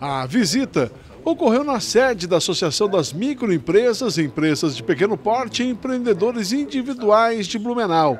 A visita ocorreu na sede da Associação das Microempresas, Empresas de Pequeno Porte e Empreendedores Individuais de Blumenau.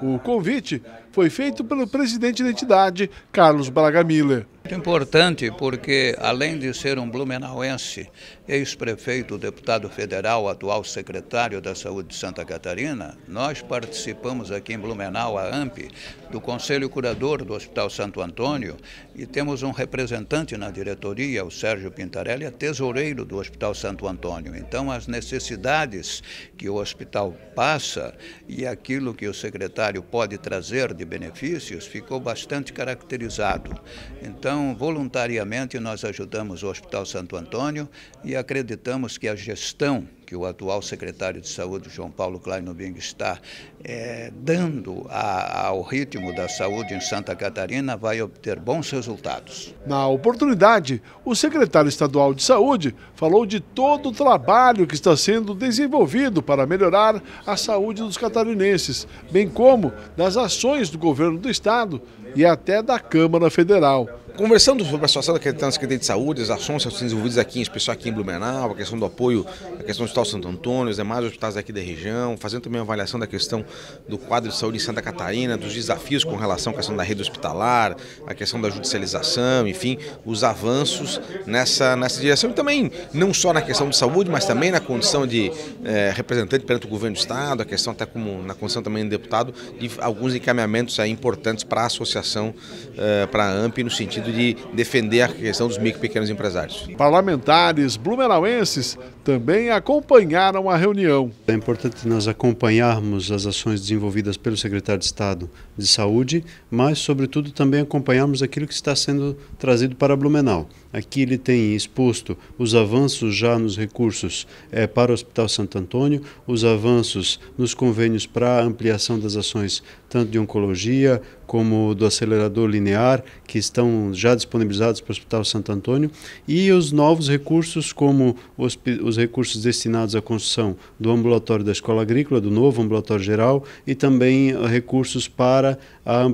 O convite foi feito pelo presidente da entidade, Carlos Braga Miller. Muito importante porque, além de ser um blumenauense, ex-prefeito, deputado federal, atual secretário da Saúde de Santa Catarina, nós participamos aqui em Blumenau, a AMP, do Conselho Curador do Hospital Santo Antônio e temos um representante na diretoria, o Sérgio Pintarelli, é tesoureiro do Hospital Santo Antônio. Então, as necessidades que o hospital passa e aquilo que o secretário pode trazer de benefícios ficou bastante caracterizado. Então, então, voluntariamente, nós ajudamos o Hospital Santo Antônio e acreditamos que a gestão que o atual secretário de Saúde, João Paulo Kleinobing está é, dando a, ao ritmo da saúde em Santa Catarina vai obter bons resultados. Na oportunidade, o secretário estadual de Saúde falou de todo o trabalho que está sendo desenvolvido para melhorar a saúde dos catarinenses, bem como das ações do governo do estado e até da Câmara Federal conversando sobre a situação da Secretaria de Saúde, as ações que estão desenvolvidas aqui, em especial aqui em Blumenau, a questão do apoio, a questão do Hospital Santo Antônio, os demais hospitais aqui da região, fazendo também uma avaliação da questão do quadro de saúde em Santa Catarina, dos desafios com relação à questão da rede hospitalar, a questão da judicialização, enfim, os avanços nessa, nessa direção. E também, não só na questão de saúde, mas também na condição de é, representante perante o governo do Estado, a questão até como na condição também de deputado, de alguns encaminhamentos aí eh, importantes para a associação, é, para a AMP, no sentido sentido de defender a questão dos micro e pequenos empresários. Parlamentares blumenauenses também acompanharam a reunião. É importante nós acompanharmos as ações desenvolvidas pelo secretário de Estado de Saúde, mas, sobretudo, também acompanharmos aquilo que está sendo trazido para Blumenau. Aqui ele tem exposto os avanços já nos recursos é, para o Hospital Santo Antônio, os avanços nos convênios para ampliação das ações tanto de oncologia como do acelerador linear, que estão já disponibilizados para o Hospital Santo Antônio, e os novos recursos, como os, os recursos destinados à construção do ambulatório da Escola Agrícola, do novo ambulatório geral, e também ah, recursos para a ah,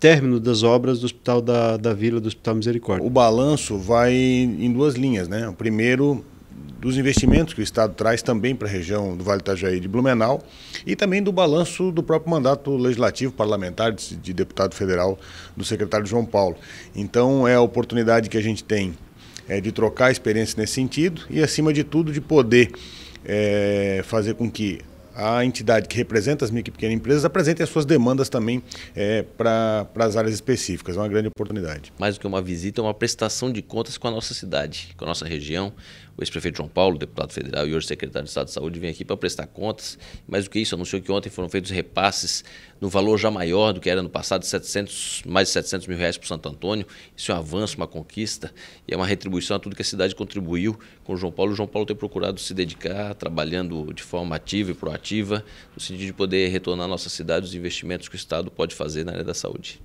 término das obras do Hospital da, da Vila, do Hospital Misericórdia. O balanço vai em duas linhas, né? O primeiro, dos investimentos que o Estado traz também para a região do Vale Itajaí de Blumenau e também do balanço do próprio mandato legislativo parlamentar de, de deputado federal do secretário João Paulo. Então é a oportunidade que a gente tem é, de trocar experiência nesse sentido e, acima de tudo, de poder é, fazer com que a entidade que representa as micro e pequenas empresas apresente as suas demandas também é, para as áreas específicas. É uma grande oportunidade. Mais do que uma visita, é uma prestação de contas com a nossa cidade, com a nossa região. O ex-prefeito João Paulo, deputado federal e hoje secretário de Estado de Saúde, vem aqui para prestar contas. Mais do que isso, anunciou que ontem foram feitos repasses no valor já maior do que era no passado, 700, mais de 700 mil reais para Santo Antônio. Isso é um avanço, uma conquista e é uma retribuição a tudo que a cidade contribuiu com o João Paulo. O João Paulo tem procurado se dedicar, trabalhando de forma ativa e proativa, no sentido de poder retornar à nossa cidade os investimentos que o Estado pode fazer na área da saúde.